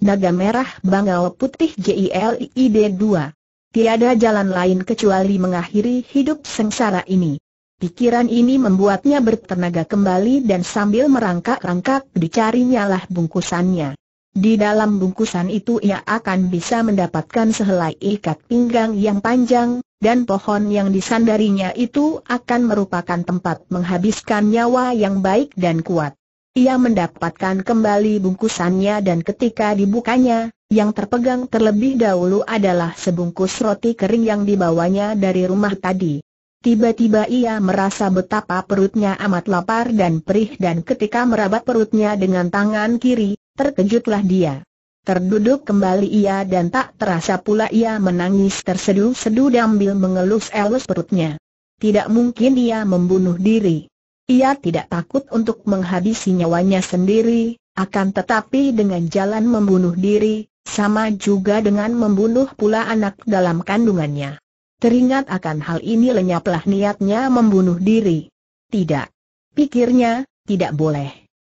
Naga Merah Bangau Putih JILID 2. Tiada jalan lain kecuali mengakhiri hidup sengsara ini. Pikiran ini membuatnya bertenaga kembali dan sambil merangkak-rangkak dicarinya lah bungkusannya. Di dalam bungkusan itu ia akan bisa mendapatkan sehelai ikat pinggang yang panjang, dan pohon yang disandarinya itu akan merupakan tempat menghabiskan nyawa yang baik dan kuat. Ia mendapatkan kembali bungkusannya dan ketika dibukanya, yang terpegang terlebih dahulu adalah sebungkus roti kering yang dibawanya dari rumah tadi. Tiba-tiba ia merasa betapa perutnya amat lapar dan perih dan ketika meraba perutnya dengan tangan kiri, terkejutlah dia. Terduduk kembali ia dan tak terasa pula ia menangis terseduh-seduh sambil mengelus-elus perutnya. Tidak mungkin ia membunuh diri. Ia tidak takut untuk menghabisi nyawanya sendiri, akan tetapi dengan jalan membunuh diri, sama juga dengan membunuh pula anak dalam kandungannya. Teringat akan hal ini lenyaplah niatnya membunuh diri. Tidak. Pikirnya, tidak boleh.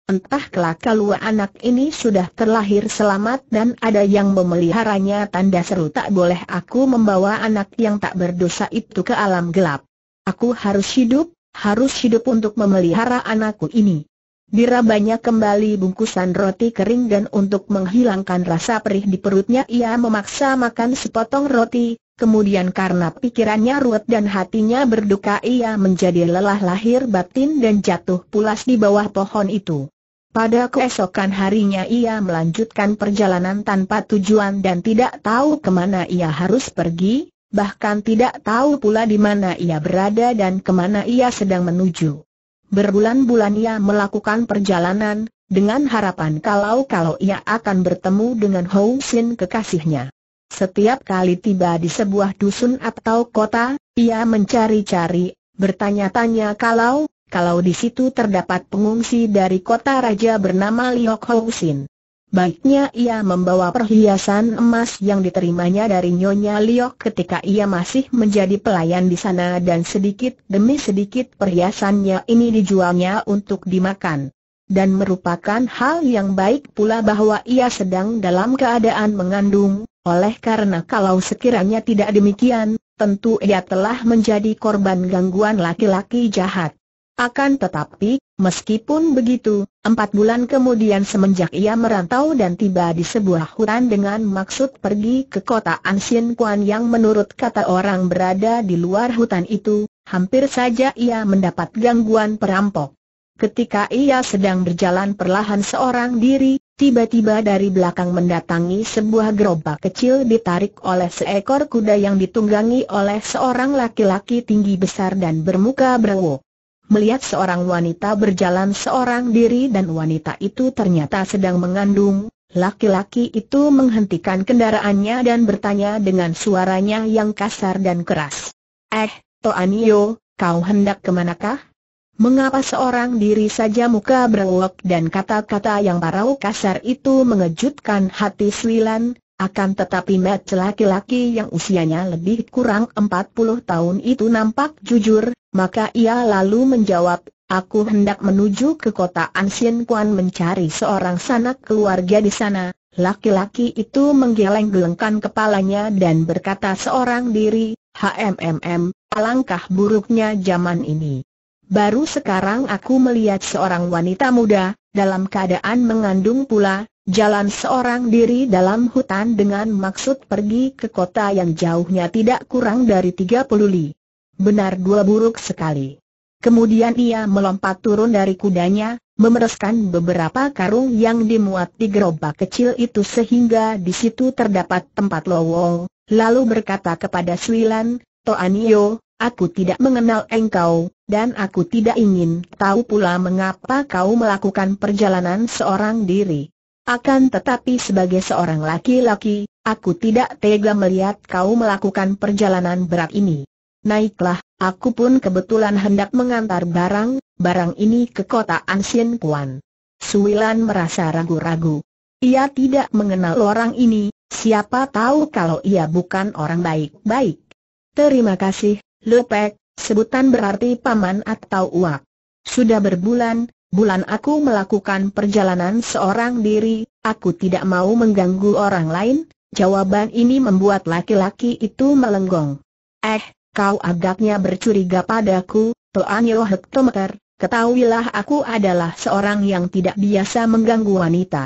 Entah kelak kalau anak ini sudah terlahir selamat dan ada yang memeliharanya tanda seru tak boleh aku membawa anak yang tak berdosa itu ke alam gelap. Aku harus hidup, harus hidup untuk memelihara anakku ini. Dirabanya kembali bungkusan roti kering dan untuk menghilangkan rasa perih di perutnya ia memaksa makan sepotong roti, kemudian karena pikirannya ruwet dan hatinya berduka ia menjadi lelah lahir batin dan jatuh pulas di bawah pohon itu. Pada keesokan harinya ia melanjutkan perjalanan tanpa tujuan dan tidak tahu kemana ia harus pergi, bahkan tidak tahu pula di mana ia berada dan kemana ia sedang menuju. Berbulan-bulan ia melakukan perjalanan, dengan harapan kalau-kalau ia akan bertemu dengan Hou Sin kekasihnya. Setiap kali tiba di sebuah dusun atau kota, ia mencari-cari, bertanya-tanya kalau, kalau di situ terdapat pengungsi dari kota raja bernama Liok Hou Sin. Baiknya ia membawa perhiasan emas yang diterimanya dari Nyonya Liok ketika ia masih menjadi pelayan di sana dan sedikit demi sedikit perhiasannya ini dijualnya untuk dimakan. Dan merupakan hal yang baik pula bahwa ia sedang dalam keadaan mengandung, oleh karena kalau sekiranya tidak demikian, tentu ia telah menjadi korban gangguan laki-laki jahat. Akan tetapi, Meskipun begitu, empat bulan kemudian semenjak ia merantau dan tiba di sebuah hutan dengan maksud pergi ke kota Anshin Kuan yang menurut kata orang berada di luar hutan itu, hampir saja ia mendapat gangguan perampok. Ketika ia sedang berjalan perlahan seorang diri, tiba-tiba dari belakang mendatangi sebuah gerobak kecil ditarik oleh seekor kuda yang ditunggangi oleh seorang laki-laki tinggi besar dan bermuka berwok melihat seorang wanita berjalan seorang diri dan wanita itu ternyata sedang mengandung, laki-laki itu menghentikan kendaraannya dan bertanya dengan suaranya yang kasar dan keras. Eh, Toanio, kau hendak kemanakah? Mengapa seorang diri saja muka berlok dan kata-kata yang parau kasar itu mengejutkan hati Swilan, akan tetapi match laki-laki yang usianya lebih kurang 40 tahun itu nampak jujur, maka ia lalu menjawab, Aku hendak menuju ke kota Anshin Kuan mencari seorang sanak keluarga di sana. Laki-laki itu menggeleng-gelengkan kepalanya dan berkata seorang diri, HMMM, alangkah buruknya zaman ini. Baru sekarang aku melihat seorang wanita muda, dalam keadaan mengandung pula, Jalan seorang diri dalam hutan dengan maksud pergi ke kota yang jauhnya tidak kurang dari 30 li. Benar dua buruk sekali. Kemudian ia melompat turun dari kudanya, memereskan beberapa karung yang dimuat di gerobak kecil itu sehingga di situ terdapat tempat lowong, lalu berkata kepada Suilan, Toanio, aku tidak mengenal engkau, dan aku tidak ingin tahu pula mengapa kau melakukan perjalanan seorang diri. Akan tetapi sebagai seorang laki-laki, aku tidak tega melihat kau melakukan perjalanan berat ini. Naiklah, aku pun kebetulan hendak mengantar barang, barang ini ke kota Ansin Puan. Suwilan merasa ragu-ragu. Ia tidak mengenal orang ini, siapa tahu kalau ia bukan orang baik-baik. Terima kasih, Lepek, sebutan berarti paman atau uak. Sudah berbulan, bulan aku melakukan perjalanan seorang diri, aku tidak mau mengganggu orang lain, jawaban ini membuat laki-laki itu melenggong. Eh, kau agaknya bercuriga padaku, Tuan Yoh Hektometer, ketahuilah aku adalah seorang yang tidak biasa mengganggu wanita.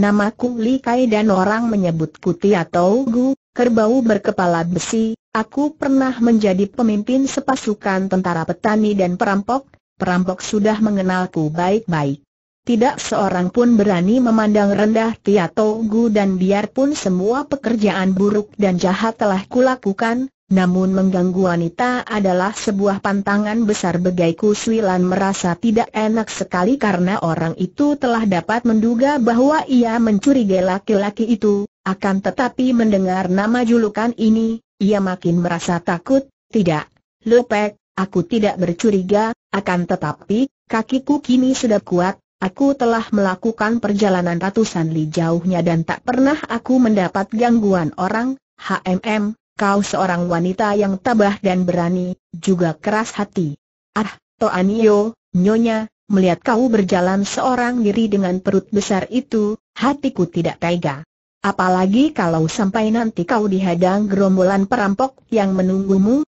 Namaku Li Kai dan orang menyebutku Tia Tau Gu, kerbau berkepala besi, aku pernah menjadi pemimpin sepasukan tentara petani dan perampok, perampok sudah mengenalku baik-baik. Tidak seorang pun berani memandang rendah Tia Togu dan biarpun semua pekerjaan buruk dan jahat telah kulakukan, namun mengganggu wanita adalah sebuah pantangan besar begai swilan merasa tidak enak sekali karena orang itu telah dapat menduga bahwa ia mencurigai laki-laki itu, akan tetapi mendengar nama julukan ini, ia makin merasa takut, tidak, lupek, Aku tidak bercuriga, akan tetapi, kakiku kini sudah kuat, aku telah melakukan perjalanan ratusan li jauhnya dan tak pernah aku mendapat gangguan orang, HMM, kau seorang wanita yang tabah dan berani, juga keras hati. Ah, Toanio, nyonya, melihat kau berjalan seorang diri dengan perut besar itu, hatiku tidak tega. Apalagi kalau sampai nanti kau dihadang gerombolan perampok yang menunggumu,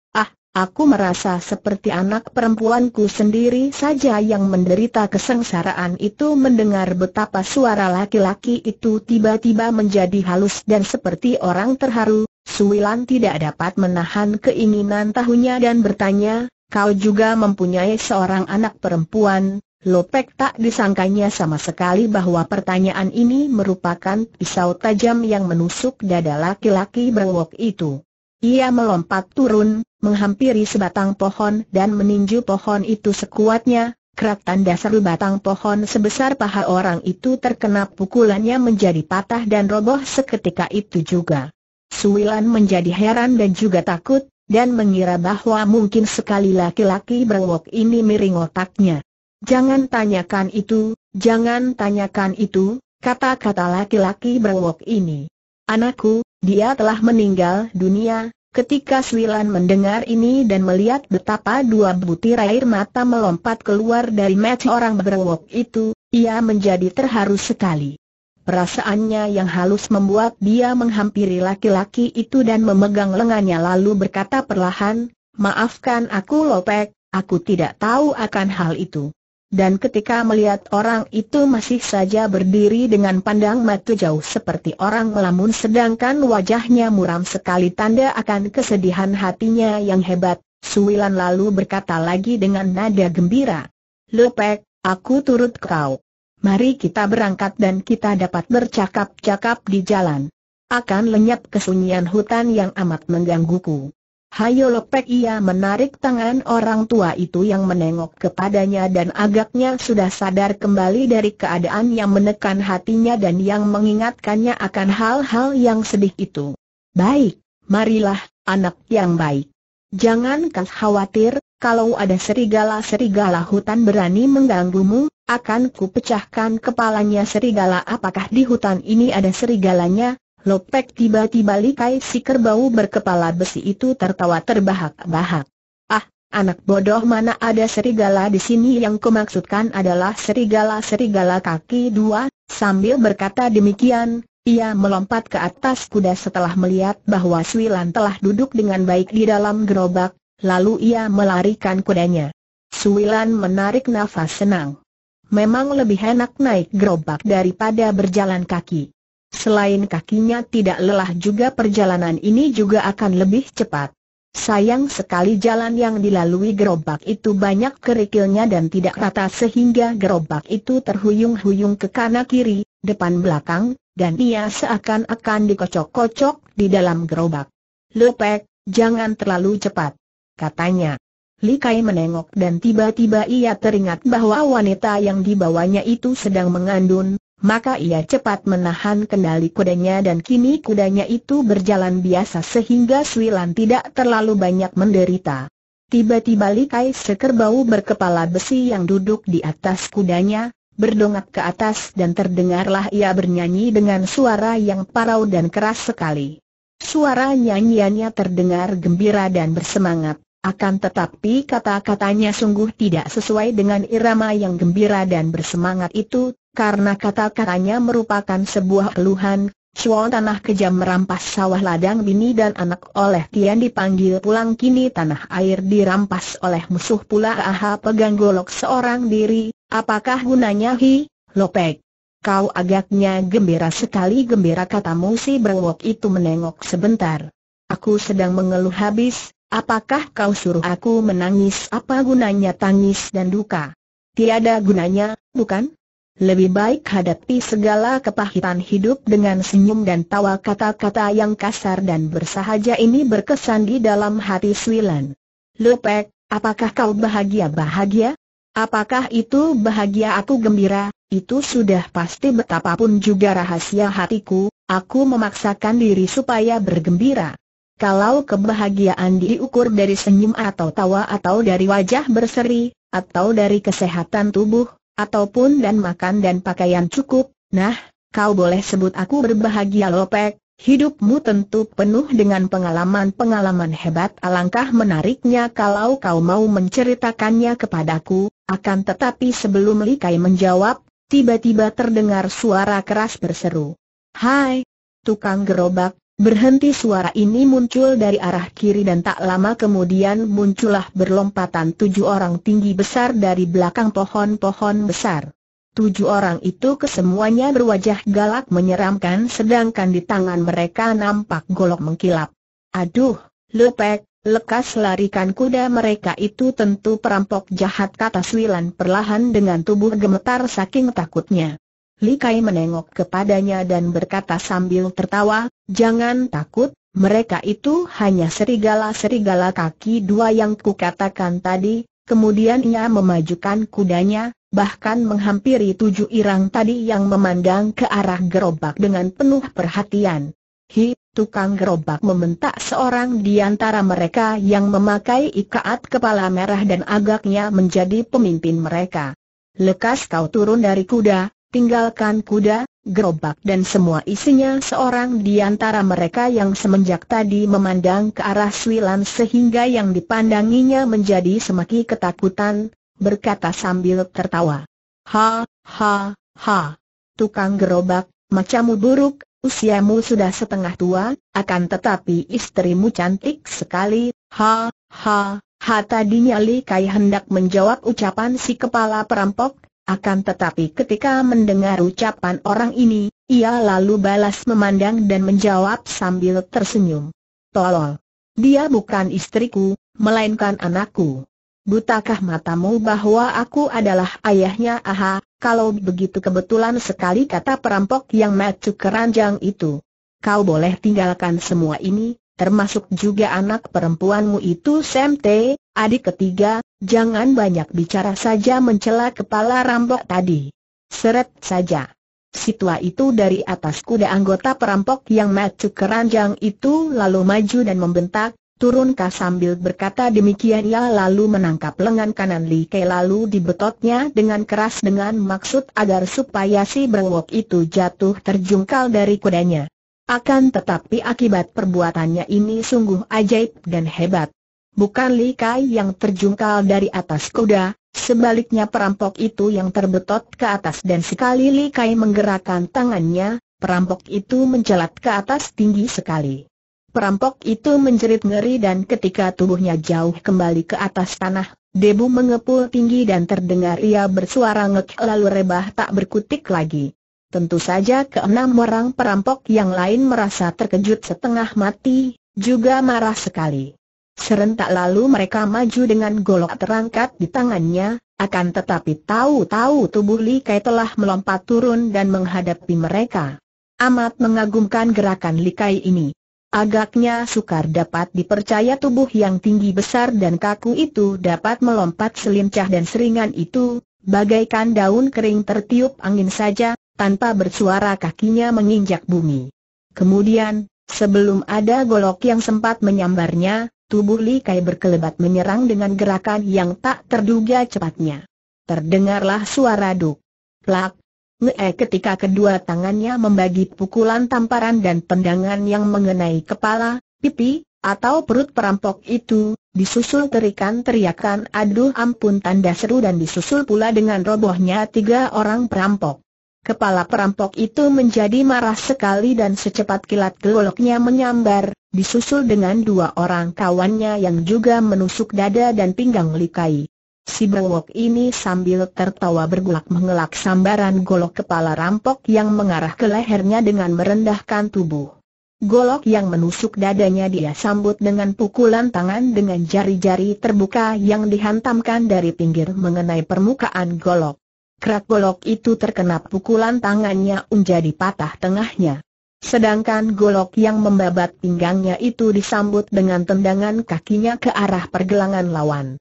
Aku merasa seperti anak perempuanku sendiri saja yang menderita kesengsaraan itu mendengar betapa suara laki-laki itu tiba-tiba menjadi halus dan seperti orang terharu. Suwilan tidak dapat menahan keinginan tahunya dan bertanya, kau juga mempunyai seorang anak perempuan. Lopek tak disangkanya sama sekali bahwa pertanyaan ini merupakan pisau tajam yang menusuk dada laki-laki berwok itu. Ia melompat turun, menghampiri sebatang pohon dan meninju pohon itu sekuatnya, kerak tanda seru batang pohon sebesar paha orang itu terkena pukulannya menjadi patah dan roboh seketika itu juga. Suwilan menjadi heran dan juga takut, dan mengira bahwa mungkin sekali laki-laki berwok ini miring otaknya. Jangan tanyakan itu, jangan tanyakan itu, kata-kata laki-laki berwok ini. Anakku, dia telah meninggal dunia. Ketika Swilan mendengar ini dan melihat betapa dua butir air mata melompat keluar dari mata orang berwok itu, ia menjadi terharu sekali. Perasaannya yang halus membuat dia menghampiri laki-laki itu dan memegang lengannya lalu berkata perlahan, Maafkan aku Lopek, aku tidak tahu akan hal itu. Dan ketika melihat orang itu masih saja berdiri dengan pandang mata jauh seperti orang melamun sedangkan wajahnya muram sekali tanda akan kesedihan hatinya yang hebat, Suwilan lalu berkata lagi dengan nada gembira. Lepek, aku turut kau. Mari kita berangkat dan kita dapat bercakap-cakap di jalan. Akan lenyap kesunyian hutan yang amat menggangguku. Hayo lepek ia menarik tangan orang tua itu yang menengok kepadanya dan agaknya sudah sadar kembali dari keadaan yang menekan hatinya dan yang mengingatkannya akan hal-hal yang sedih itu. Baik, marilah, anak yang baik. Jangan kau khawatir, kalau ada serigala-serigala hutan berani mengganggumu, akan kupecahkan kepalanya serigala apakah di hutan ini ada serigalanya, Lopek tiba-tiba likai si kerbau berkepala besi itu tertawa terbahak-bahak. Ah, anak bodoh mana ada serigala di sini yang kumaksudkan adalah serigala-serigala kaki dua, sambil berkata demikian, ia melompat ke atas kuda setelah melihat bahwa Suilan telah duduk dengan baik di dalam gerobak, lalu ia melarikan kudanya. Suilan menarik nafas senang. Memang lebih enak naik gerobak daripada berjalan kaki. Selain kakinya tidak lelah juga perjalanan ini juga akan lebih cepat. Sayang sekali jalan yang dilalui gerobak itu banyak kerikilnya dan tidak rata sehingga gerobak itu terhuyung-huyung ke kanan kiri, depan belakang, dan ia seakan-akan dikocok-kocok di dalam gerobak. Lepek, jangan terlalu cepat, katanya. Li Kai menengok dan tiba-tiba ia teringat bahwa wanita yang dibawanya itu sedang mengandung, maka ia cepat menahan kendali kudanya dan kini kudanya itu berjalan biasa sehingga Sui tidak terlalu banyak menderita. Tiba-tiba Li sekerbau berkepala besi yang duduk di atas kudanya, berdongak ke atas dan terdengarlah ia bernyanyi dengan suara yang parau dan keras sekali. Suara nyanyiannya terdengar gembira dan bersemangat. Akan tetapi kata-katanya sungguh tidak sesuai dengan irama yang gembira dan bersemangat itu, karena kata-katanya merupakan sebuah keluhan, Cuan tanah kejam merampas sawah ladang bini dan anak oleh Tian dipanggil pulang kini tanah air dirampas oleh musuh pula Aha pegang golok seorang diri, apakah gunanya hi, lopek? Kau agaknya gembira sekali gembira katamu si berwok itu menengok sebentar. Aku sedang mengeluh habis, Apakah kau suruh aku menangis? Apa gunanya tangis dan duka? Tiada gunanya, bukan? Lebih baik hadapi segala kepahitan hidup dengan senyum dan tawa kata-kata yang kasar dan bersahaja ini berkesan di dalam hati Swilan. Lepek, apakah kau bahagia-bahagia? Apakah itu bahagia aku gembira? Itu sudah pasti betapapun juga rahasia hatiku, aku memaksakan diri supaya bergembira. Kalau kebahagiaan diukur dari senyum atau tawa atau dari wajah berseri, atau dari kesehatan tubuh, ataupun dan makan dan pakaian cukup, nah, kau boleh sebut aku berbahagia lopek, hidupmu tentu penuh dengan pengalaman-pengalaman hebat alangkah menariknya kalau kau mau menceritakannya kepadaku, akan tetapi sebelum Likai menjawab, tiba-tiba terdengar suara keras berseru. Hai, tukang gerobak, Berhenti suara ini muncul dari arah kiri dan tak lama kemudian muncullah berlompatan tujuh orang tinggi besar dari belakang pohon-pohon besar. Tujuh orang itu kesemuanya berwajah galak menyeramkan sedangkan di tangan mereka nampak golok mengkilap. Aduh, lepek, lekas larikan kuda mereka itu tentu perampok jahat kata Swilan perlahan dengan tubuh gemetar saking takutnya. Li Kai menengok kepadanya dan berkata sambil tertawa, jangan takut, mereka itu hanya serigala-serigala kaki dua yang kukatakan tadi, kemudian ia memajukan kudanya, bahkan menghampiri tujuh irang tadi yang memandang ke arah gerobak dengan penuh perhatian. Hi, tukang gerobak membentak seorang di antara mereka yang memakai ikat kepala merah dan agaknya menjadi pemimpin mereka. Lekas kau turun dari kuda, tinggalkan kuda, gerobak dan semua isinya seorang di antara mereka yang semenjak tadi memandang ke arah Swilan sehingga yang dipandanginya menjadi semakin ketakutan, berkata sambil tertawa. Ha, ha, ha. Tukang gerobak, macammu buruk, usiamu sudah setengah tua, akan tetapi istrimu cantik sekali, ha, ha, ha. Tadinya Li Kai hendak menjawab ucapan si kepala perampok, akan tetapi ketika mendengar ucapan orang ini, ia lalu balas memandang dan menjawab sambil tersenyum. Tolol. Dia bukan istriku, melainkan anakku. Butakah matamu bahwa aku adalah ayahnya aha, kalau begitu kebetulan sekali kata perampok yang maju keranjang itu. Kau boleh tinggalkan semua ini, termasuk juga anak perempuanmu itu Sam T, adik ketiga, jangan banyak bicara saja mencela kepala rambok tadi. Seret saja. Si itu dari atas kuda anggota perampok yang macu keranjang itu lalu maju dan membentak, Turunkah sambil berkata demikian ia lalu menangkap lengan kanan Li Kei lalu dibetotnya dengan keras dengan maksud agar supaya si berwok itu jatuh terjungkal dari kudanya. Akan tetapi akibat perbuatannya ini sungguh ajaib dan hebat. Bukan Li Kai yang terjungkal dari atas kuda, sebaliknya perampok itu yang terbetot ke atas dan sekali Li Kai menggerakkan tangannya, perampok itu mencelat ke atas tinggi sekali. Perampok itu menjerit ngeri dan ketika tubuhnya jauh kembali ke atas tanah, debu mengepul tinggi dan terdengar ia bersuara ngek lalu rebah tak berkutik lagi. Tentu saja keenam orang perampok yang lain merasa terkejut setengah mati, juga marah sekali. Serentak lalu mereka maju dengan golok terangkat di tangannya, akan tetapi tahu-tahu tubuh Li Kai telah melompat turun dan menghadapi mereka. Amat mengagumkan gerakan Li Kai ini. Agaknya sukar dapat dipercaya tubuh yang tinggi besar dan kaku itu dapat melompat selincah dan seringan itu, bagaikan daun kering tertiup angin saja, tanpa bersuara kakinya menginjak bumi. Kemudian, sebelum ada golok yang sempat menyambarnya, tubuh Li Kai berkelebat menyerang dengan gerakan yang tak terduga cepatnya. Terdengarlah suara duk. Plak. Nge-e ketika kedua tangannya membagi pukulan tamparan dan tendangan yang mengenai kepala, pipi, atau perut perampok itu, disusul terikan teriakan aduh ampun tanda seru dan disusul pula dengan robohnya tiga orang perampok. Kepala perampok itu menjadi marah sekali dan secepat kilat geloknya menyambar, disusul dengan dua orang kawannya yang juga menusuk dada dan pinggang Likai. Si Bewok ini sambil tertawa bergulak mengelak sambaran golok kepala rampok yang mengarah ke lehernya dengan merendahkan tubuh. Golok yang menusuk dadanya dia sambut dengan pukulan tangan dengan jari-jari terbuka yang dihantamkan dari pinggir mengenai permukaan golok. Kerak golok itu terkena pukulan tangannya menjadi patah tengahnya. Sedangkan golok yang membabat pinggangnya itu disambut dengan tendangan kakinya ke arah pergelangan lawan.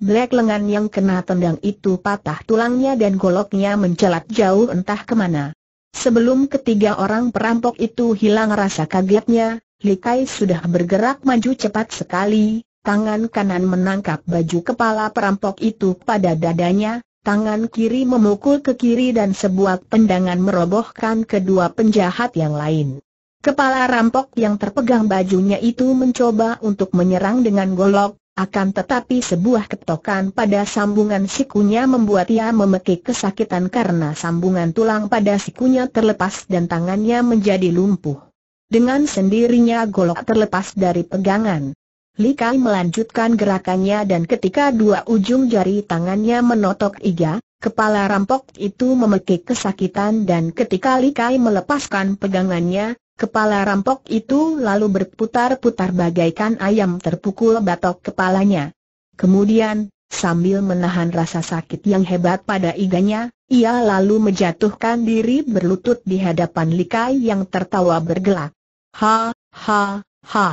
Black lengan yang kena tendang itu patah tulangnya dan goloknya mencelat jauh entah kemana. Sebelum ketiga orang perampok itu hilang rasa kagetnya, Likai sudah bergerak maju cepat sekali, tangan kanan menangkap baju kepala perampok itu pada dadanya, Tangan kiri memukul ke kiri dan sebuah pendangan merobohkan kedua penjahat yang lain. Kepala rampok yang terpegang bajunya itu mencoba untuk menyerang dengan golok, akan tetapi sebuah ketokan pada sambungan sikunya membuat ia memekik kesakitan karena sambungan tulang pada sikunya terlepas dan tangannya menjadi lumpuh. Dengan sendirinya golok terlepas dari pegangan. Likai melanjutkan gerakannya dan ketika dua ujung jari tangannya menotok iga, kepala rampok itu memekik kesakitan dan ketika Likai melepaskan pegangannya, kepala rampok itu lalu berputar-putar bagaikan ayam terpukul batok kepalanya. Kemudian, sambil menahan rasa sakit yang hebat pada iganya, ia lalu menjatuhkan diri berlutut di hadapan Likai yang tertawa bergelak. Ha, ha, ha.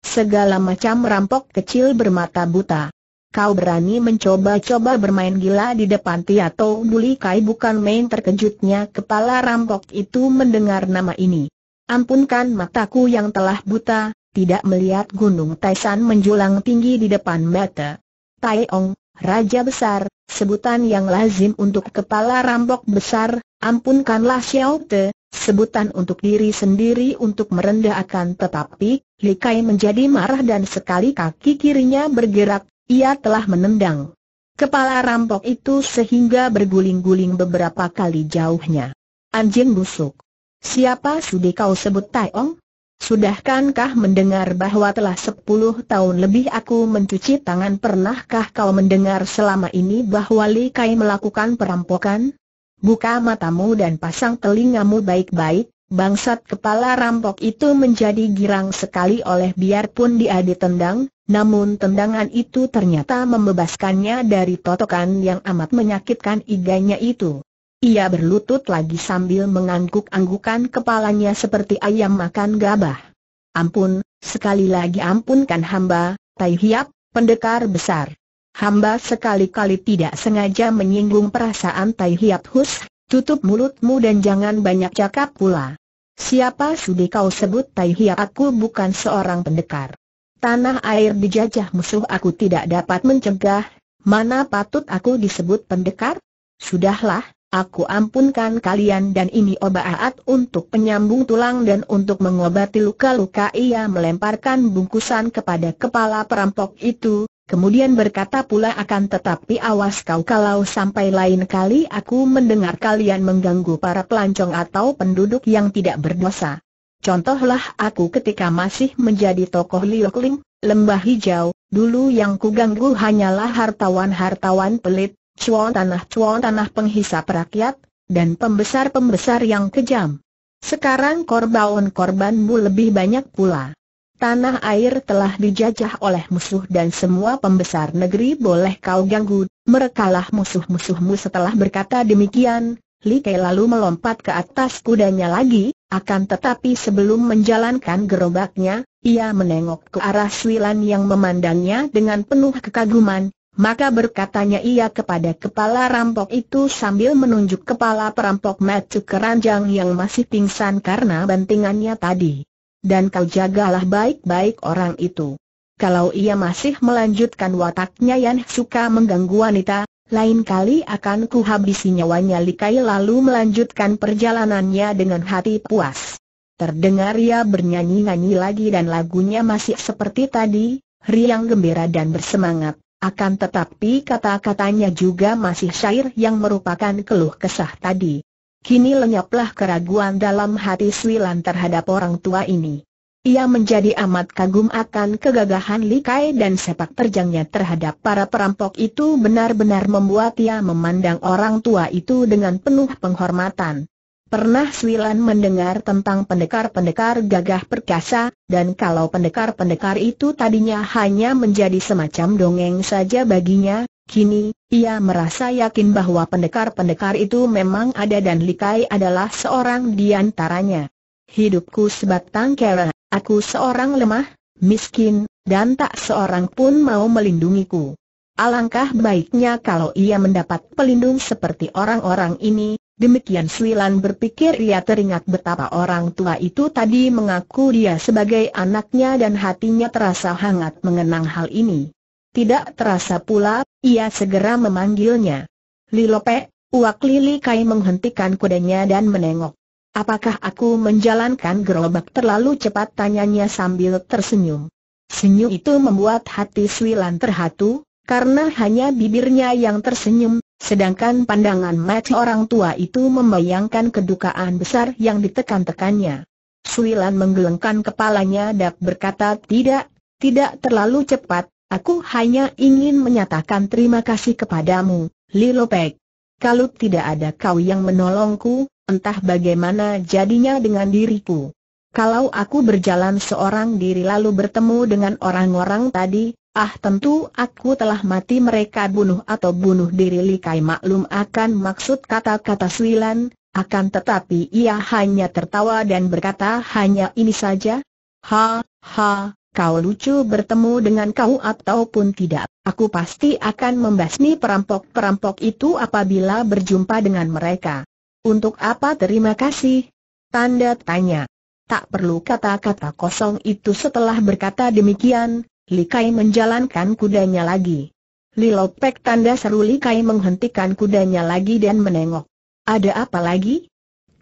Segala macam rampok kecil bermata buta. Kau berani mencoba-coba bermain gila di depan Tiato Duli Kai bukan main terkejutnya kepala rampok itu mendengar nama ini. Ampunkan mataku yang telah buta, tidak melihat gunung Taisan menjulang tinggi di depan mata. Ong, Raja Besar, sebutan yang lazim untuk kepala rampok besar, ampunkanlah Xiao Te, Sebutan untuk diri sendiri untuk merendahkan, akan tetapi, Kai menjadi marah dan sekali kaki kirinya bergerak, ia telah menendang kepala rampok itu sehingga berguling-guling beberapa kali jauhnya. Anjing busuk. Siapa sudi kau sebut Taiong? Sudahkankah mendengar bahwa telah sepuluh tahun lebih aku mencuci tangan Pernahkah kau mendengar selama ini bahwa Li Kai melakukan perampokan? buka matamu dan pasang telingamu baik-baik, bangsat kepala rampok itu menjadi girang sekali oleh biarpun dia ditendang, namun tendangan itu ternyata membebaskannya dari totokan yang amat menyakitkan iganya itu. Ia berlutut lagi sambil mengangguk-anggukan kepalanya seperti ayam makan gabah. Ampun, sekali lagi ampunkan hamba, Tai Hiap, pendekar besar hamba sekali-kali tidak sengaja menyinggung perasaan Tai Hiap Hus, tutup mulutmu dan jangan banyak cakap pula. Siapa sudi kau sebut Tai Hiap? Aku bukan seorang pendekar. Tanah air dijajah musuh aku tidak dapat mencegah, mana patut aku disebut pendekar? Sudahlah, Aku ampunkan kalian dan ini obat untuk penyambung tulang dan untuk mengobati luka-luka ia melemparkan bungkusan kepada kepala perampok itu, Kemudian berkata pula akan tetapi awas kau kalau sampai lain kali aku mendengar kalian mengganggu para pelancong atau penduduk yang tidak berdosa. Contohlah aku ketika masih menjadi tokoh Liokling, lembah hijau, dulu yang kuganggu hanyalah hartawan-hartawan pelit, cuan tanah-cuan tanah penghisap rakyat, dan pembesar-pembesar yang kejam. Sekarang korban-korbanmu lebih banyak pula. Tanah air telah dijajah oleh musuh dan semua pembesar negeri boleh kau ganggu, merekalah musuh-musuhmu setelah berkata demikian, Li Kei lalu melompat ke atas kudanya lagi, akan tetapi sebelum menjalankan gerobaknya, ia menengok ke arah Swilan yang memandangnya dengan penuh kekaguman, maka berkatanya ia kepada kepala rampok itu sambil menunjuk kepala perampok Matsu keranjang yang masih pingsan karena bantingannya tadi dan kau jagalah baik-baik orang itu. Kalau ia masih melanjutkan wataknya yang suka mengganggu wanita, lain kali akan kuhabisi nyawanya Likai lalu melanjutkan perjalanannya dengan hati puas. Terdengar ia bernyanyi-nyanyi lagi dan lagunya masih seperti tadi, riang gembira dan bersemangat. Akan tetapi kata-katanya juga masih syair yang merupakan keluh kesah tadi. Kini lenyaplah keraguan dalam hati Swilan terhadap orang tua ini. Ia menjadi amat kagum akan kegagahan Li Kai dan sepak terjangnya terhadap para perampok itu benar-benar membuat ia memandang orang tua itu dengan penuh penghormatan. Pernah Swilan mendengar tentang pendekar-pendekar gagah perkasa, dan kalau pendekar-pendekar itu tadinya hanya menjadi semacam dongeng saja baginya, Kini, ia merasa yakin bahwa pendekar-pendekar itu memang ada dan Likai adalah seorang di antaranya. Hidupku sebatang kera, aku seorang lemah, miskin, dan tak seorang pun mau melindungiku. Alangkah baiknya kalau ia mendapat pelindung seperti orang-orang ini, demikian Suilan berpikir ia teringat betapa orang tua itu tadi mengaku dia sebagai anaknya dan hatinya terasa hangat mengenang hal ini. Tidak terasa pula, ia segera memanggilnya. Lilope, Uak Lili Kai menghentikan kudanya dan menengok. Apakah aku menjalankan gerobak terlalu cepat tanyanya sambil tersenyum. Senyum itu membuat hati Swilan terhatu, karena hanya bibirnya yang tersenyum, sedangkan pandangan mata orang tua itu membayangkan kedukaan besar yang ditekan-tekannya. Swilan menggelengkan kepalanya dan berkata tidak, tidak terlalu cepat, Aku hanya ingin menyatakan terima kasih kepadamu, Lilo Pek. Kalau tidak ada kau yang menolongku, entah bagaimana jadinya dengan diriku. Kalau aku berjalan seorang diri lalu bertemu dengan orang-orang tadi, ah tentu aku telah mati mereka bunuh atau bunuh diri Likai maklum akan maksud kata-kata Suilan, akan tetapi ia hanya tertawa dan berkata hanya ini saja. Ha, ha, Kau lucu bertemu dengan kau ataupun tidak, aku pasti akan membasmi perampok-perampok itu apabila berjumpa dengan mereka. Untuk apa terima kasih? Tanda tanya. Tak perlu kata-kata kosong itu setelah berkata demikian, Likai menjalankan kudanya lagi. Lilopek tanda seru Likai menghentikan kudanya lagi dan menengok. Ada apa lagi?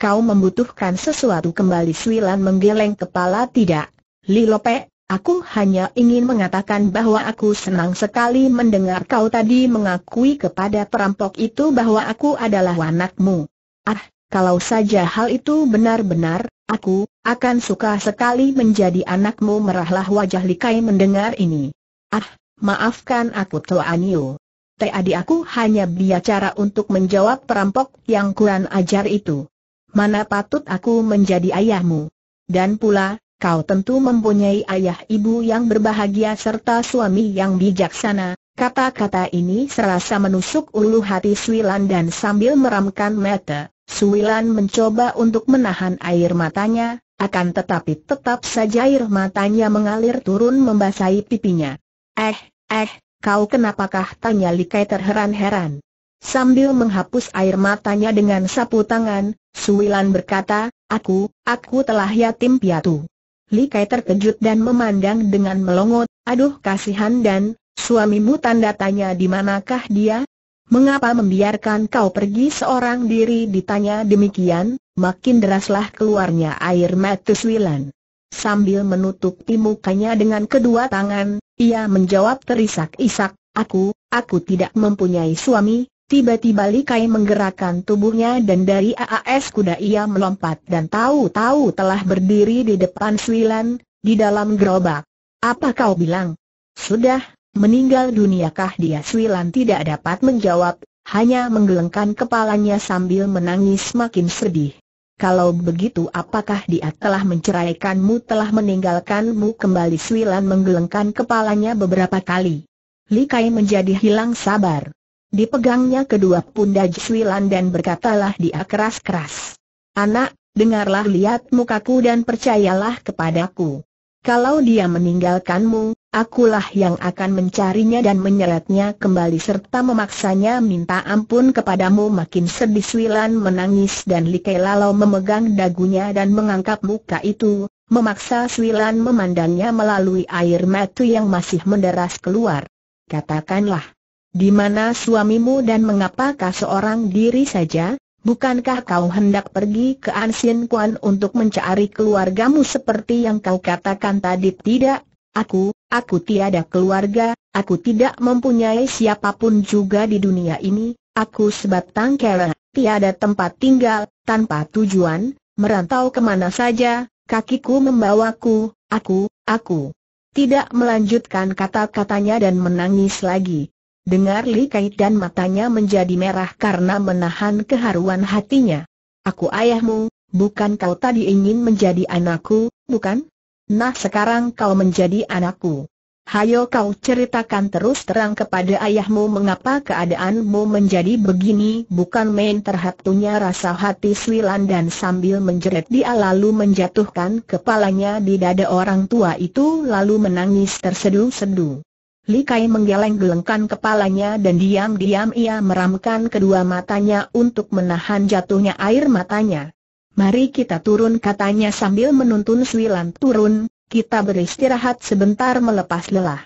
Kau membutuhkan sesuatu kembali Swilan menggeleng kepala tidak? Lilopek, Aku hanya ingin mengatakan bahwa aku senang sekali mendengar kau tadi mengakui kepada perampok itu bahwa aku adalah anakmu. Ah, kalau saja hal itu benar-benar, aku akan suka sekali menjadi anakmu merahlah wajah Likai mendengar ini. Ah, maafkan aku Yu. Tadi aku hanya bicara untuk menjawab perampok yang kurang ajar itu. Mana patut aku menjadi ayahmu? Dan pula, kau tentu mempunyai ayah ibu yang berbahagia serta suami yang bijaksana. Kata-kata ini serasa menusuk ulu hati Suilan dan sambil meramkan mata, Suilan mencoba untuk menahan air matanya, akan tetapi tetap saja air matanya mengalir turun membasahi pipinya. Eh, eh, kau kenapakah tanya Likai terheran-heran. Sambil menghapus air matanya dengan sapu tangan, Suilan berkata, aku, aku telah yatim piatu. Li Kai terkejut dan memandang dengan melongot, aduh kasihan dan, suamimu tanda tanya di manakah dia? Mengapa membiarkan kau pergi seorang diri ditanya demikian, makin deraslah keluarnya air mata Swilan. Sambil menutupi mukanya dengan kedua tangan, ia menjawab terisak-isak, aku, aku tidak mempunyai suami, Tiba-tiba Li Kai menggerakkan tubuhnya dan dari aas kuda ia melompat dan tahu-tahu telah berdiri di depan Suilan, di dalam gerobak. Apa kau bilang? Sudah, meninggal duniakah dia Suilan tidak dapat menjawab, hanya menggelengkan kepalanya sambil menangis makin sedih. Kalau begitu apakah dia telah menceraikanmu telah meninggalkanmu kembali Suilan menggelengkan kepalanya beberapa kali. Li Kai menjadi hilang sabar. Dipegangnya kedua pundak Jiswilan dan berkatalah dia keras-keras. Anak, dengarlah lihat mukaku dan percayalah kepadaku. Kalau dia meninggalkanmu, akulah yang akan mencarinya dan menyeretnya kembali serta memaksanya minta ampun kepadamu makin sedih Swilan menangis dan Likai Lalau memegang dagunya dan mengangkat muka itu, memaksa Swilan memandangnya melalui air mata yang masih menderas keluar. Katakanlah, di mana suamimu dan mengapakah seorang diri saja? Bukankah kau hendak pergi ke Ansin Kuan untuk mencari keluargamu seperti yang kau katakan tadi? Tidak, aku, aku tiada keluarga, aku tidak mempunyai siapapun juga di dunia ini, aku sebatang kera, tiada tempat tinggal, tanpa tujuan, merantau kemana saja, kakiku membawaku, aku, aku. Tidak melanjutkan kata-katanya dan menangis lagi. Dengar Li Kait dan matanya menjadi merah karena menahan keharuan hatinya. Aku ayahmu, bukan kau tadi ingin menjadi anakku, bukan? Nah sekarang kau menjadi anakku. Hayo kau ceritakan terus terang kepada ayahmu mengapa keadaanmu menjadi begini Bukan main terhatunya rasa hati Swilan dan sambil menjerit dia lalu menjatuhkan kepalanya di dada orang tua itu lalu menangis terseduh sedu Li Kai menggeleng-gelengkan kepalanya dan diam-diam ia meramkan kedua matanya untuk menahan jatuhnya air matanya. Mari kita turun katanya sambil menuntun Swilan turun, kita beristirahat sebentar melepas lelah.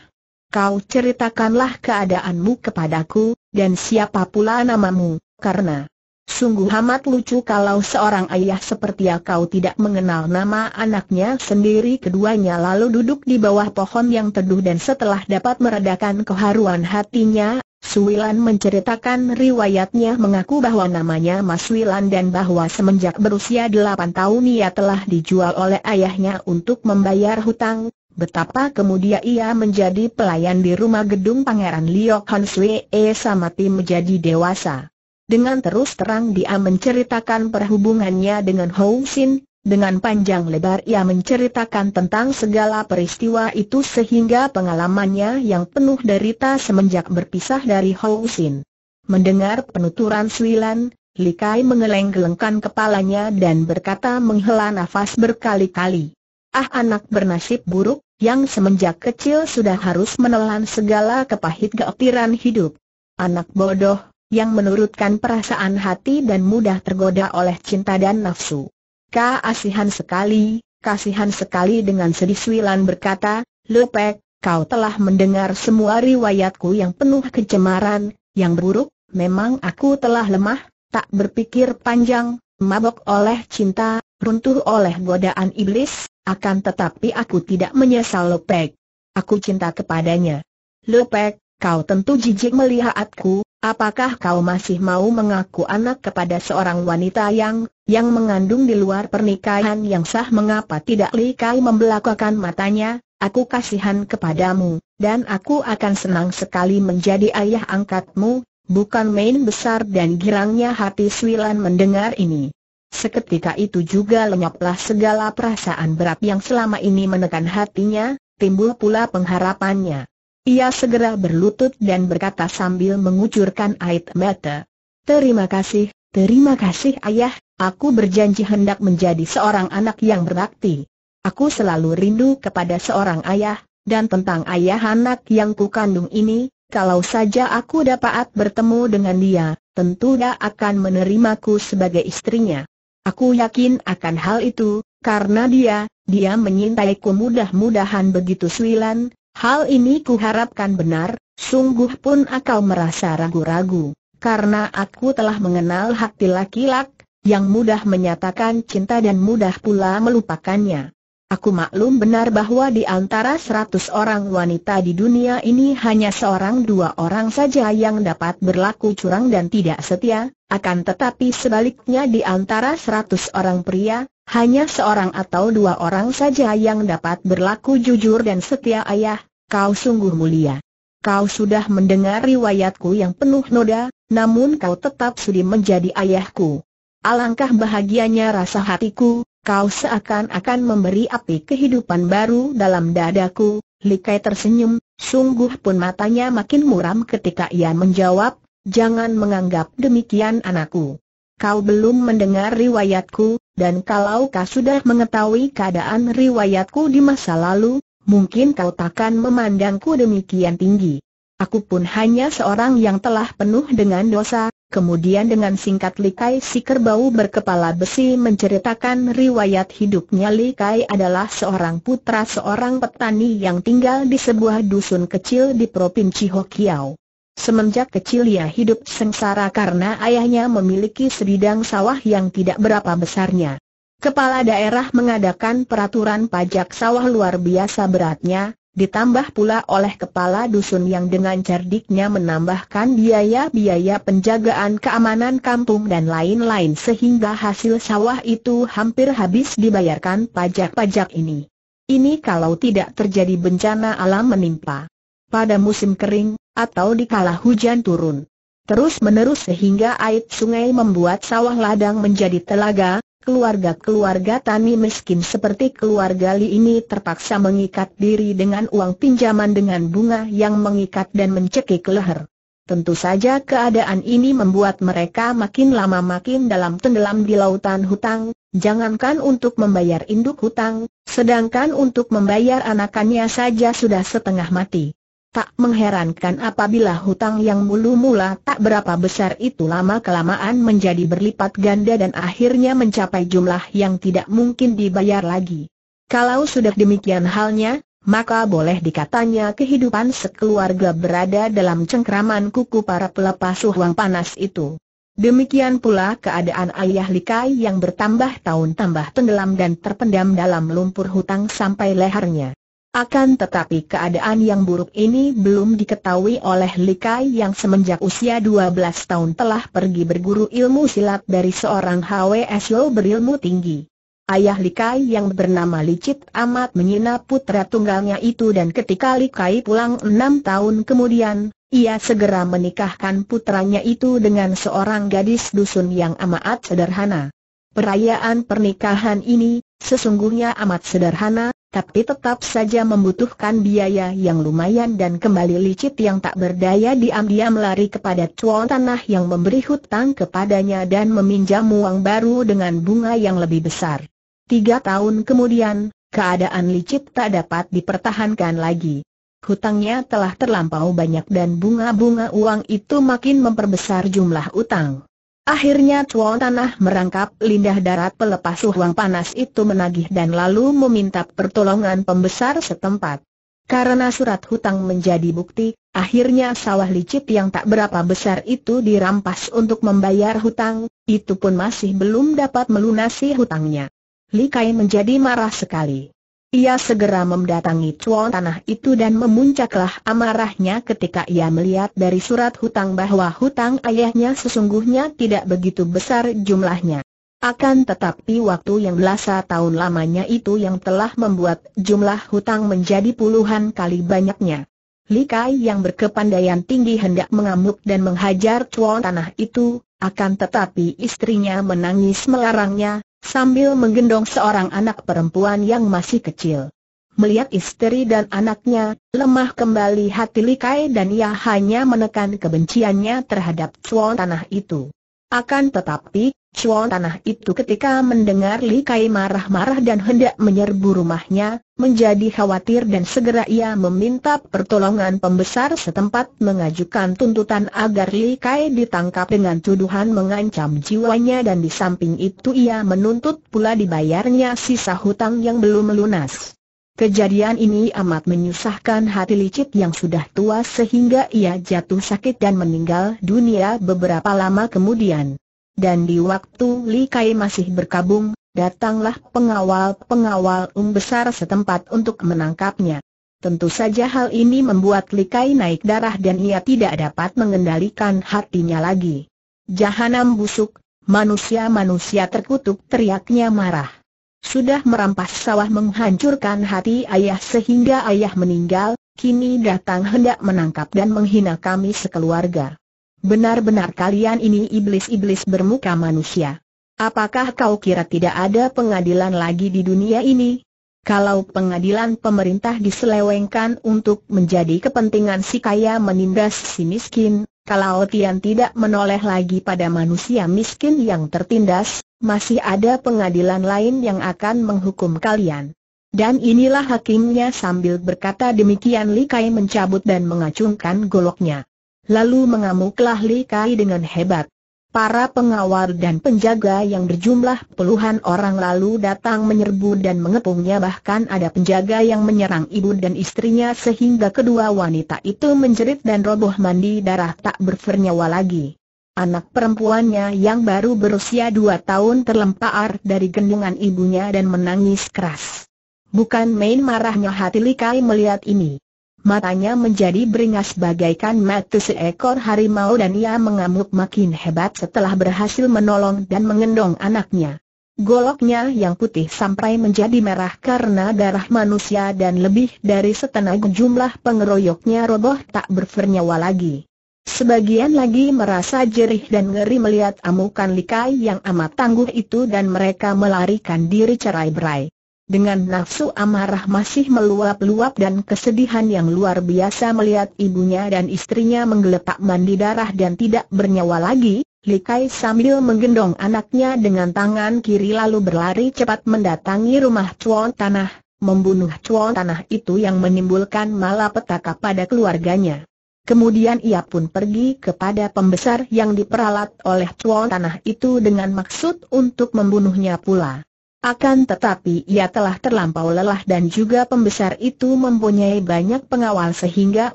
Kau ceritakanlah keadaanmu kepadaku, dan siapa pula namamu, karena Sungguh amat lucu kalau seorang ayah seperti kau tidak mengenal nama anaknya sendiri Keduanya lalu duduk di bawah pohon yang teduh dan setelah dapat meredakan keharuan hatinya Suwilan menceritakan riwayatnya mengaku bahwa namanya Mas Wilan dan bahwa semenjak berusia 8 tahun ia telah dijual oleh ayahnya untuk membayar hutang Betapa kemudian ia menjadi pelayan di rumah gedung Pangeran Liok Hon Swe E Samati menjadi dewasa dengan terus terang dia menceritakan perhubungannya dengan Hou Sin, dengan panjang lebar ia menceritakan tentang segala peristiwa itu sehingga pengalamannya yang penuh derita semenjak berpisah dari Hou Sin. Mendengar penuturan Suilan, Kai mengeleng-gelengkan kepalanya dan berkata menghela nafas berkali-kali. Ah anak bernasib buruk, yang semenjak kecil sudah harus menelan segala kepahit geotiran hidup. Anak bodoh, yang menurutkan perasaan hati dan mudah tergoda oleh cinta dan nafsu. Kasihan sekali, kasihan sekali dengan sedih Suilan berkata, Lepek, kau telah mendengar semua riwayatku yang penuh kecemaran, yang buruk, memang aku telah lemah, tak berpikir panjang, mabok oleh cinta, runtuh oleh godaan iblis, akan tetapi aku tidak menyesal Lepek. Aku cinta kepadanya. Lepek, kau tentu jijik melihatku, Apakah kau masih mau mengaku anak kepada seorang wanita yang, yang mengandung di luar pernikahan yang sah mengapa tidak Li Kai membelakangkan matanya, aku kasihan kepadamu, dan aku akan senang sekali menjadi ayah angkatmu, bukan main besar dan girangnya hati Swilan mendengar ini. Seketika itu juga lenyaplah segala perasaan berat yang selama ini menekan hatinya, timbul pula pengharapannya. Ia segera berlutut dan berkata sambil mengucurkan air mata. Terima kasih, terima kasih ayah, aku berjanji hendak menjadi seorang anak yang berbakti. Aku selalu rindu kepada seorang ayah, dan tentang ayah anak yang ku kandung ini, kalau saja aku dapat bertemu dengan dia, tentu dia akan menerimaku sebagai istrinya. Aku yakin akan hal itu, karena dia, dia menyintaiku mudah-mudahan begitu Suilan, Hal ini kuharapkan benar, sungguh pun akal merasa ragu-ragu, karena aku telah mengenal hati laki laki yang mudah menyatakan cinta dan mudah pula melupakannya. Aku maklum benar bahwa di antara seratus orang wanita di dunia ini hanya seorang dua orang saja yang dapat berlaku curang dan tidak setia, akan tetapi sebaliknya di antara seratus orang pria, hanya seorang atau dua orang saja yang dapat berlaku jujur dan setia ayah, kau sungguh mulia. Kau sudah mendengar riwayatku yang penuh noda, namun kau tetap sudi menjadi ayahku. Alangkah bahagianya rasa hatiku, kau seakan-akan memberi api kehidupan baru dalam dadaku, Likai tersenyum, sungguh pun matanya makin muram ketika ia menjawab, Jangan menganggap demikian anakku. Kau belum mendengar riwayatku, dan kalau kau sudah mengetahui keadaan riwayatku di masa lalu, mungkin kau takkan memandangku demikian tinggi. Aku pun hanya seorang yang telah penuh dengan dosa, kemudian dengan singkat Likai si kerbau berkepala besi menceritakan riwayat hidupnya Likai adalah seorang putra seorang petani yang tinggal di sebuah dusun kecil di Provinsi Hokiau. Semenjak kecil ia hidup sengsara karena ayahnya memiliki sebidang sawah yang tidak berapa besarnya. Kepala daerah mengadakan peraturan pajak sawah luar biasa beratnya, ditambah pula oleh kepala dusun yang dengan cerdiknya menambahkan biaya-biaya penjagaan keamanan kampung dan lain-lain sehingga hasil sawah itu hampir habis dibayarkan pajak-pajak ini. Ini kalau tidak terjadi bencana alam menimpa pada musim kering, atau dikala hujan turun. Terus-menerus sehingga air sungai membuat sawah ladang menjadi telaga, keluarga-keluarga tani miskin seperti keluarga Li ini terpaksa mengikat diri dengan uang pinjaman dengan bunga yang mengikat dan mencekik leher. Tentu saja keadaan ini membuat mereka makin lama makin dalam tenggelam di lautan hutang, jangankan untuk membayar induk hutang, sedangkan untuk membayar anakannya saja sudah setengah mati. Tak mengherankan apabila hutang yang mulu-mula tak berapa besar itu lama-kelamaan menjadi berlipat ganda dan akhirnya mencapai jumlah yang tidak mungkin dibayar lagi. Kalau sudah demikian halnya, maka boleh dikatanya kehidupan sekeluarga berada dalam cengkraman kuku para pelepas uang panas itu. Demikian pula keadaan ayah Likai yang bertambah tahun tambah tenggelam dan terpendam dalam lumpur hutang sampai lehernya. Akan tetapi keadaan yang buruk ini belum diketahui oleh Likai yang semenjak usia 12 tahun telah pergi berguru ilmu silat dari seorang HWSO berilmu tinggi. Ayah Likai yang bernama Licit amat menyina putra tunggalnya itu dan ketika Likai pulang enam tahun kemudian, ia segera menikahkan putranya itu dengan seorang gadis dusun yang amat sederhana. Perayaan pernikahan ini, sesungguhnya amat sederhana, tapi tetap saja membutuhkan biaya yang lumayan dan kembali licit yang tak berdaya diam-diam lari kepada cuan tanah yang memberi hutang kepadanya dan meminjam uang baru dengan bunga yang lebih besar. Tiga tahun kemudian, keadaan licit tak dapat dipertahankan lagi. Hutangnya telah terlampau banyak dan bunga-bunga uang itu makin memperbesar jumlah utang. Akhirnya Tuan Tanah merangkap lindah darat pelepas uang panas itu menagih dan lalu meminta pertolongan pembesar setempat. Karena surat hutang menjadi bukti, akhirnya sawah licit yang tak berapa besar itu dirampas untuk membayar hutang, itu pun masih belum dapat melunasi hutangnya. Li Kai menjadi marah sekali. Ia segera mendatangi cuan tanah itu dan memuncaklah amarahnya ketika ia melihat dari surat hutang bahwa hutang ayahnya sesungguhnya tidak begitu besar jumlahnya. Akan tetapi waktu yang belasa tahun lamanya itu yang telah membuat jumlah hutang menjadi puluhan kali banyaknya. Likai yang berkepandaian tinggi hendak mengamuk dan menghajar cuan tanah itu, akan tetapi istrinya menangis melarangnya, sambil menggendong seorang anak perempuan yang masih kecil. Melihat istri dan anaknya, lemah kembali hati Likai dan ia hanya menekan kebenciannya terhadap Chuan Tanah itu. Akan tetapi, Chuan Tanah itu ketika mendengar Li Kai marah-marah dan hendak menyerbu rumahnya, menjadi khawatir dan segera ia meminta pertolongan pembesar setempat mengajukan tuntutan agar Li Kai ditangkap dengan tuduhan mengancam jiwanya dan di samping itu ia menuntut pula dibayarnya sisa hutang yang belum lunas. Kejadian ini amat menyusahkan hati Licit yang sudah tua sehingga ia jatuh sakit dan meninggal dunia beberapa lama kemudian. Dan di waktu Li Kai masih berkabung, datanglah pengawal-pengawal um besar setempat untuk menangkapnya. Tentu saja hal ini membuat Li Kai naik darah dan ia tidak dapat mengendalikan hatinya lagi. Jahanam busuk, manusia-manusia terkutuk teriaknya marah. Sudah merampas sawah menghancurkan hati ayah sehingga ayah meninggal, kini datang hendak menangkap dan menghina kami sekeluarga. Benar-benar kalian ini iblis-iblis bermuka manusia. Apakah kau kira tidak ada pengadilan lagi di dunia ini? Kalau pengadilan pemerintah diselewengkan untuk menjadi kepentingan si kaya menindas si miskin, kalau Tian tidak menoleh lagi pada manusia miskin yang tertindas, masih ada pengadilan lain yang akan menghukum kalian. Dan inilah hakimnya sambil berkata demikian Li Kai mencabut dan mengacungkan goloknya. Lalu mengamuklah Li Kai dengan hebat. Para pengawal dan penjaga yang berjumlah puluhan orang lalu datang menyerbu dan mengepungnya bahkan ada penjaga yang menyerang ibu dan istrinya sehingga kedua wanita itu menjerit dan roboh mandi darah tak bernyawa lagi. Anak perempuannya yang baru berusia dua tahun terlempar dari gendungan ibunya dan menangis keras. Bukan main marahnya hati Likai melihat ini. Matanya menjadi beringas bagaikan mata seekor harimau dan ia mengamuk makin hebat setelah berhasil menolong dan mengendong anaknya. Goloknya yang putih sampai menjadi merah karena darah manusia dan lebih dari setengah jumlah pengeroyoknya roboh tak bernyawa lagi. Sebagian lagi merasa jerih dan ngeri melihat amukan likai yang amat tangguh itu dan mereka melarikan diri cerai berai. Dengan nafsu amarah masih meluap-luap dan kesedihan yang luar biasa melihat ibunya dan istrinya menggeletak mandi darah dan tidak bernyawa lagi, Likai sambil menggendong anaknya dengan tangan kiri lalu berlari cepat mendatangi rumah Chuan Tanah, membunuh Chuan Tanah itu yang menimbulkan malapetaka pada keluarganya. Kemudian ia pun pergi kepada pembesar yang diperalat oleh tuan tanah itu dengan maksud untuk membunuhnya pula. Akan tetapi ia telah terlampau lelah dan juga pembesar itu mempunyai banyak pengawal sehingga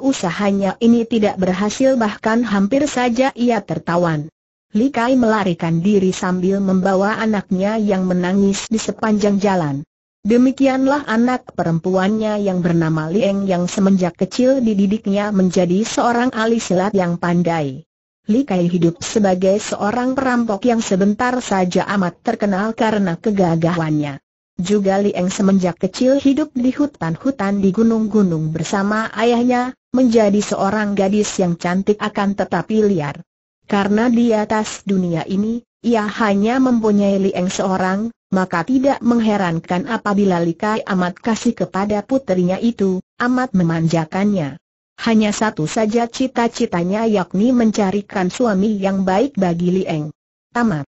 usahanya ini tidak berhasil bahkan hampir saja ia tertawan. Likai melarikan diri sambil membawa anaknya yang menangis di sepanjang jalan. Demikianlah anak perempuannya yang bernama Lieng yang semenjak kecil dididiknya menjadi seorang ahli silat yang pandai. Li Kai hidup sebagai seorang perampok yang sebentar saja amat terkenal karena kegagahannya. Juga Lieng semenjak kecil hidup di hutan-hutan di gunung-gunung bersama ayahnya, menjadi seorang gadis yang cantik akan tetapi liar. Karena di atas dunia ini, ia hanya mempunyai Lieng seorang, maka tidak mengherankan apabila Likai amat kasih kepada putrinya itu, amat memanjakannya. Hanya satu saja cita-citanya yakni mencarikan suami yang baik bagi Lieng. Tamat.